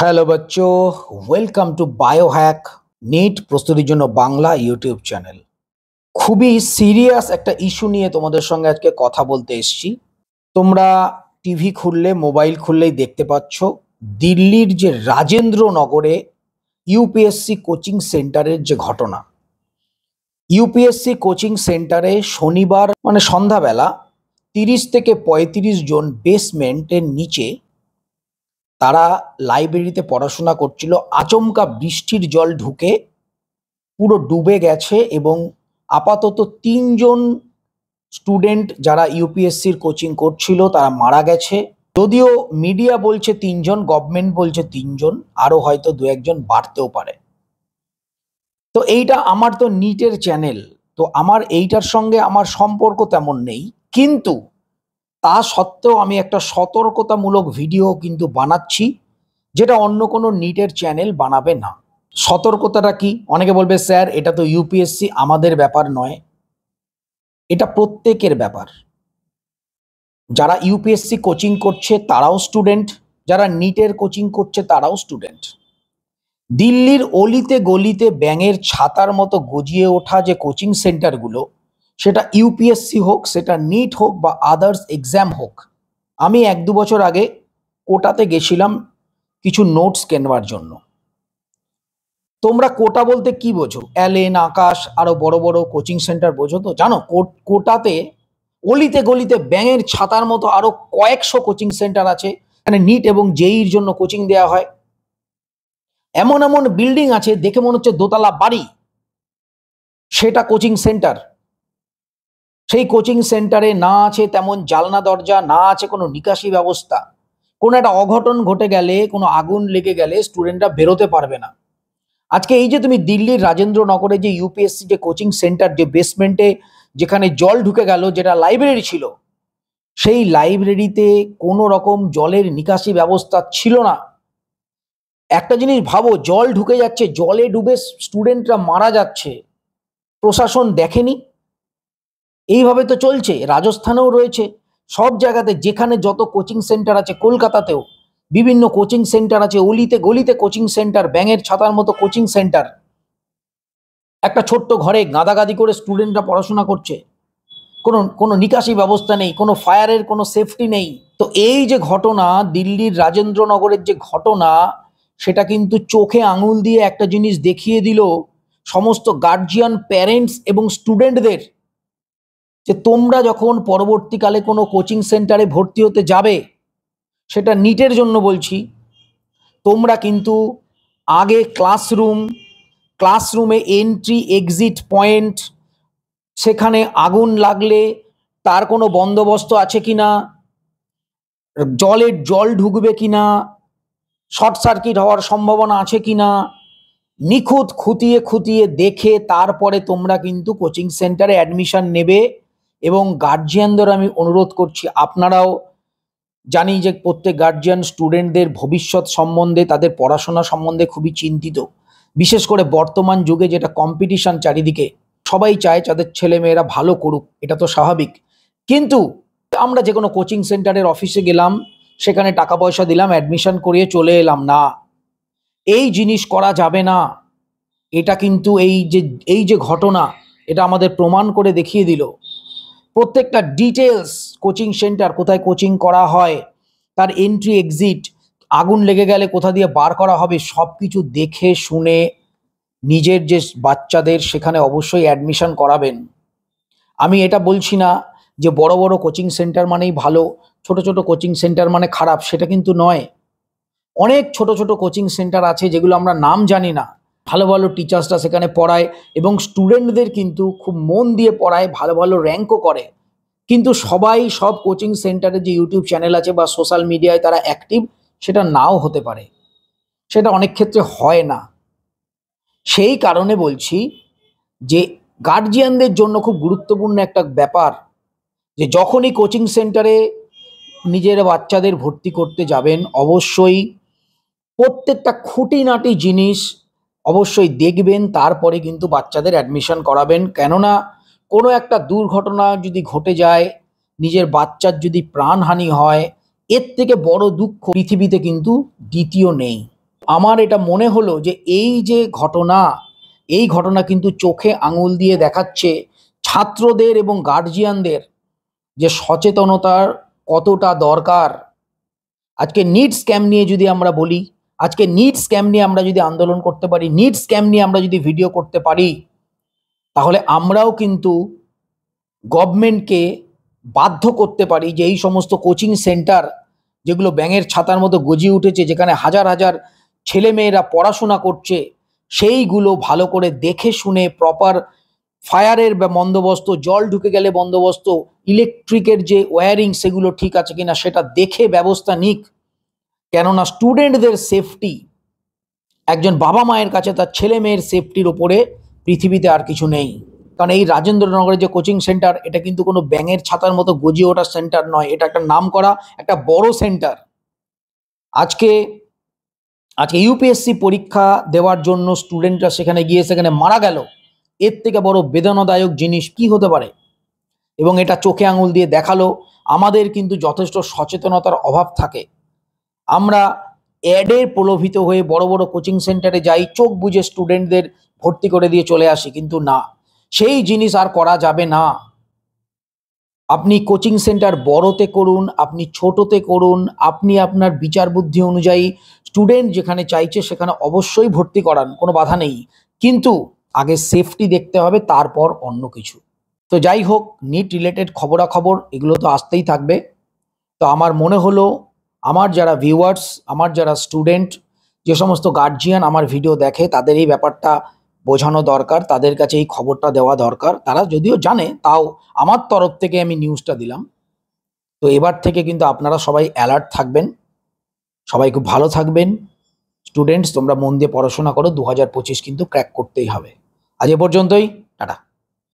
hello বাচ্চো welcome to bio hack NEET প্রস্তুতির জন্য বাংলা ইউটিউব চ্যানেল খুবই সিরিয়াস একটা ইস্যু নিয়ে তোমাদের সঙ্গে আজকে কথা বলতে এসছি তোমরা টিভি খুললে মোবাইল খুললেই দেখতে পাচ্ছ দিল্লির যে রাজেন্দ্র নগরে ইউপিএসসি কোচিং সেন্টারের যে ঘটনা ইউপিএসসি কোচিং সেন্টারে শনিবার মানে সন্ধ্যাবেলা তিরিশ থেকে পঁয়ত্রিশ জন বেসমেন্টের নিচে তারা লাইব্রেরিতে পড়াশোনা করছিল আচমকা বৃষ্টির জল ঢুকে পুরো ডুবে গেছে এবং আপাতত তিনজন স্টুডেন্ট যারা ইউপিএসসির কোচিং করছিল তারা মারা গেছে যদিও মিডিয়া বলছে তিনজন গভর্নমেন্ট বলছে তিনজন আরও হয়তো দু একজন বাড়তেও পারে তো এইটা আমার তো নিটের চ্যানেল তো আমার এইটার সঙ্গে আমার সম্পর্ক তেমন নেই কিন্তু তা সত্ত্বেও আমি একটা সতর্কতামূলক ভিডিও কিন্তু বানাচ্ছি যেটা অন্য কোনো নিটের চ্যানেল বানাবে না সতর্কতাটা কি অনেকে বলবে স্যার এটা তো ইউপিএসসি আমাদের ব্যাপার নয় এটা প্রত্যেকের ব্যাপার যারা ইউপিএসসি কোচিং করছে তারাও স্টুডেন্ট যারা নিটের কোচিং করছে তারাও স্টুডেন্ট দিল্লির অলিতে গলিতে ব্যাঙের ছাতার মতো গজিয়ে ওঠা যে কোচিং সেন্টারগুলো সেটা ইউপিএসসি হোক সেটা নিট হোক বা আদার্স এক্সাম হোক আমি এক দু বছর আগে কোটাতে গেছিলাম কিছু নোটস কেনবার জন্য তোমরা কোটা বলতে কি বোঝো অ্যালেন আকাশ আরো বড় বড় কোচিং সেন্টার বোঝো তো জানো কোটাতে অলিতে গলিতে ব্যাঙের ছাতার মতো আরো কয়েকশো কোচিং সেন্টার আছে এখানে নিট এবং জেইর e জন্য কোচিং দেওয়া হয় এমন এমন বিল্ডিং আছে দেখে মনে হচ্ছে দোতলা বাড়ি সেটা কোচিং সেন্টার সেই কোচিং সেন্টারে না আছে তেমন জালনা দরজা না আছে কোনো নিকাশি ব্যবস্থা কোনো একটা অঘটন ঘটে গেলে কোনো আগুন লেগে গেলে স্টুডেন্টরা বেরোতে পারবে না আজকে এই যে তুমি দিল্লির রাজেন্দ্রনগরে যে ইউপিএসসি যে কোচিং সেন্টার যে বেসমেন্টে যেখানে জল ঢুকে গেল যেটা লাইব্রেরি ছিল সেই লাইব্রেরিতে কোনো রকম জলের নিকাশি ব্যবস্থা ছিল না একটা জিনিস ভাবো জল ঢুকে যাচ্ছে জলে ডুবে স্টুডেন্টরা মারা যাচ্ছে প্রশাসন দেখেনি এইভাবে তো চলছে রাজস্থানেও রয়েছে সব জায়গাতে যেখানে যত কোচিং সেন্টার আছে কলকাতাতেও বিভিন্ন কোচিং সেন্টার আছে অলিতে গলিতে কোচিং সেন্টার ব্যাঙের ছাতার মতো কোচিং সেন্টার একটা ছোট্ট ঘরে গাদাগাদি করে স্টুডেন্টরা পড়াশোনা করছে কোনো কোনো নিকাশি ব্যবস্থা নেই কোনো ফায়ারের কোনো সেফটি নেই তো এই যে ঘটনা দিল্লির রাজেন্দ্রনগরের যে ঘটনা সেটা কিন্তু চোখে আঙুল দিয়ে একটা জিনিস দেখিয়ে দিল সমস্ত গার্জিয়ান প্যারেন্টস এবং স্টুডেন্টদের যে তোমরা যখন পরবর্তীকালে কোনো কোচিং সেন্টারে ভর্তি হতে যাবে সেটা নিটের জন্য বলছি তোমরা কিন্তু আগে ক্লাসরুম ক্লাসরুমে এন্ট্রি এক্সিট পয়েন্ট সেখানে আগুন লাগলে তার কোনো বন্দোবস্ত আছে কি না জলের জল ঢুকবে কি না শর্ট সার্কিট হওয়ার সম্ভাবনা আছে কি না নিখুঁত খুঁতিয়ে খুঁতিয়ে দেখে তারপরে তোমরা কিন্তু কোচিং সেন্টারে অ্যাডমিশান নেবে এবং গার্জিয়ানদের আমি অনুরোধ করছি আপনারাও জানি যে প্রত্যেক গার্জিয়ান স্টুডেন্টদের ভবিষ্যৎ সম্বন্ধে তাদের পড়াশোনা সম্বন্ধে খুবই চিন্তিত বিশেষ করে বর্তমান যুগে যেটা কম্পিটিশন চারিদিকে সবাই চায় তাদের ছেলেমেয়েরা ভালো করুক এটা তো স্বাভাবিক কিন্তু আমরা যে কোনো কোচিং সেন্টারের অফিসে গেলাম সেখানে টাকা পয়সা দিলাম অ্যাডমিশন করিয়ে চলে এলাম না এই জিনিস করা যাবে না এটা কিন্তু এই যে এই যে ঘটনা এটা আমাদের প্রমাণ করে দেখিয়ে দিল প্রত্যেকটা ডিটেলস কোচিং সেন্টার কোথায় কোচিং করা হয় তার এন্ট্রি এক্সিট আগুন লেগে গেলে কোথা দিয়ে বার করা হবে সব কিছু দেখে শুনে নিজের যে বাচ্চাদের সেখানে অবশ্যই অ্যাডমিশন করাবেন আমি এটা বলছি না যে বড় বড় কোচিং সেন্টার মানেই ভালো ছোট ছোট কোচিং সেন্টার মানে খারাপ সেটা কিন্তু নয় অনেক ছোট ছোট কোচিং সেন্টার আছে যেগুলো আমরা নাম জানি না ভালো ভালো টিচার্সরা সেখানে পড়ায় এবং স্টুডেন্টদের কিন্তু খুব মন দিয়ে পড়ায় ভালো ভালো র্যাঙ্কও করে কিন্তু সবাই সব কোচিং সেন্টারে যে ইউটিউব চ্যানেল আছে বা সোশ্যাল মিডিয়ায় তারা অ্যাক্টিভ সেটা নাও হতে পারে সেটা অনেক ক্ষেত্রে হয় না সেই কারণে বলছি যে গার্জিয়ানদের জন্য খুব গুরুত্বপূর্ণ একটা ব্যাপার যে যখনই কোচিং সেন্টারে নিজের বাচ্চাদের ভর্তি করতে যাবেন অবশ্যই প্রত্যেকটা খুঁটিনাটি জিনিস অবশ্যই দেখবেন তারপরে কিন্তু বাচ্চাদের অ্যাডমিশন করাবেন কেননা কোনো একটা দুর্ঘটনা যদি ঘটে যায় নিজের বাচ্চার যদি প্রাণহানি হয় এর থেকে বড় দুঃখ পৃথিবীতে কিন্তু দ্বিতীয় নেই আমার এটা মনে হলো যে এই যে ঘটনা এই ঘটনা কিন্তু চোখে আঙুল দিয়ে দেখাচ্ছে ছাত্রদের এবং গার্জিয়ানদের যে সচেতনতার কতটা দরকার আজকে নিট স্ক্যাম নিয়ে যদি আমরা বলি আজকে নিট স্ক্যাম নিয়ে আমরা যদি আন্দোলন করতে পারি নিট স্ক্যাম নিয়ে আমরা যদি ভিডিও করতে পারি তাহলে আমরাও কিন্তু গভর্নমেন্টকে বাধ্য করতে পারি যে এই সমস্ত কোচিং সেন্টার যেগুলো ব্যাঙের ছাতার মতো গজিয়ে উঠেছে যেখানে হাজার হাজার ছেলেমেয়েরা পড়াশোনা করছে সেইগুলো ভালো করে দেখে শুনে প্রপার ফায়ারের বন্দোবস্ত জল ঢুকে গেলে বন্দোবস্ত ইলেকট্রিকের যে ওয়ারিং সেগুলো ঠিক আছে কিনা সেটা দেখে ব্যবস্থা নিক কেননা স্টুডেন্টদের সেফটি একজন বাবা মায়ের কাছে তার ছেলে মেয়ের সেফটির ওপরে পৃথিবীতে আর কিছু নেই কারণ এই রাজেন্দ্রনগরের যে কোচিং সেন্টার এটা কিন্তু কোনো ব্যাঙের ছাতার মতো গজিয়ে ওঠার সেন্টার নয় এটা একটা নাম করা একটা বড় সেন্টার আজকে আজকে ইউপিএসসি পরীক্ষা দেওয়ার জন্য স্টুডেন্টরা সেখানে গিয়ে সেখানে মারা গেল এর থেকে বড় বেদনাদায়ক জিনিস কি হতে পারে এবং এটা চোখে আঙুল দিয়ে দেখালো আমাদের কিন্তু যথেষ্ট সচেতনতার অভাব থাকে আমরা অ্যাডে প্রলোভিত হয়ে বড় বড় কোচিং সেন্টারে যাই চোখ বুঝে স্টুডেন্টদের ভর্তি করে দিয়ে চলে আসি কিন্তু না সেই জিনিস আর করা যাবে না আপনি কোচিং সেন্টার বড়তে করুন আপনি ছোটতে করুন আপনি আপনার বিচার বুদ্ধি অনুযায়ী স্টুডেন্ট যেখানে চাইছে সেখানে অবশ্যই ভর্তি করান কোনো বাধা নেই কিন্তু আগে সেফটি দেখতে হবে তারপর অন্য কিছু তো যাই হোক নিট রিলেটেড খবরাখবর এগুলো তো আসতেই থাকবে তো আমার মনে হলো আমার যারা ভিউয়ার্স আমার যারা স্টুডেন্ট যে সমস্ত গার্জিয়ান আমার ভিডিও দেখে তাদের এই ব্যাপারটা বোঝানো দরকার তাদের কাছে এই খবরটা দেওয়া দরকার তারা যদিও জানে তাও আমার তরফ থেকে আমি নিউজটা দিলাম তো এবার থেকে কিন্তু আপনারা সবাই অ্যালার্ট থাকবেন সবাই খুব ভালো থাকবেন স্টুডেন্টস তোমরা মন দিয়ে পড়াশোনা করো দু কিন্তু ক্র্যাক করতেই হবে আজ এ পর্যন্তই টাটা